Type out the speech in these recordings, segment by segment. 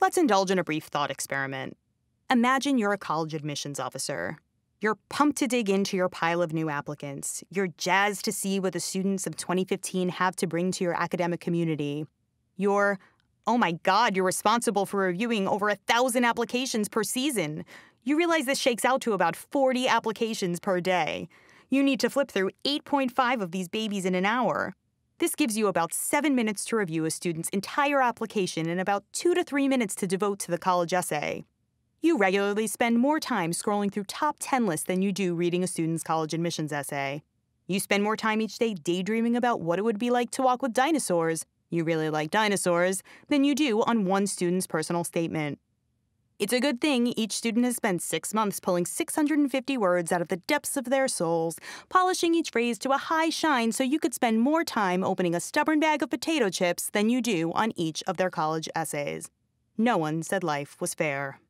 Let's indulge in a brief thought experiment. Imagine you're a college admissions officer. You're pumped to dig into your pile of new applicants. You're jazzed to see what the students of 2015 have to bring to your academic community. You're, oh my God, you're responsible for reviewing over a thousand applications per season. You realize this shakes out to about 40 applications per day. You need to flip through 8.5 of these babies in an hour. This gives you about seven minutes to review a student's entire application and about two to three minutes to devote to the college essay. You regularly spend more time scrolling through top 10 lists than you do reading a student's college admissions essay. You spend more time each day daydreaming about what it would be like to walk with dinosaurs, you really like dinosaurs, than you do on one student's personal statement. It's a good thing each student has spent six months pulling 650 words out of the depths of their souls, polishing each phrase to a high shine so you could spend more time opening a stubborn bag of potato chips than you do on each of their college essays. No one said life was fair.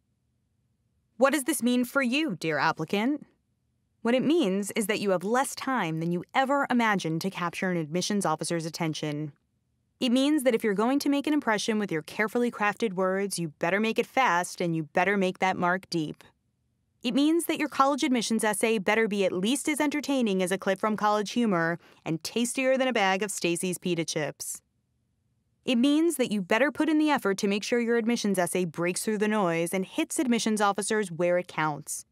What does this mean for you, dear applicant? What it means is that you have less time than you ever imagined to capture an admissions officer's attention. It means that if you're going to make an impression with your carefully crafted words, you better make it fast and you better make that mark deep. It means that your college admissions essay better be at least as entertaining as a clip from College Humor and tastier than a bag of Stacy's pita chips. It means that you better put in the effort to make sure your admissions essay breaks through the noise and hits admissions officers where it counts.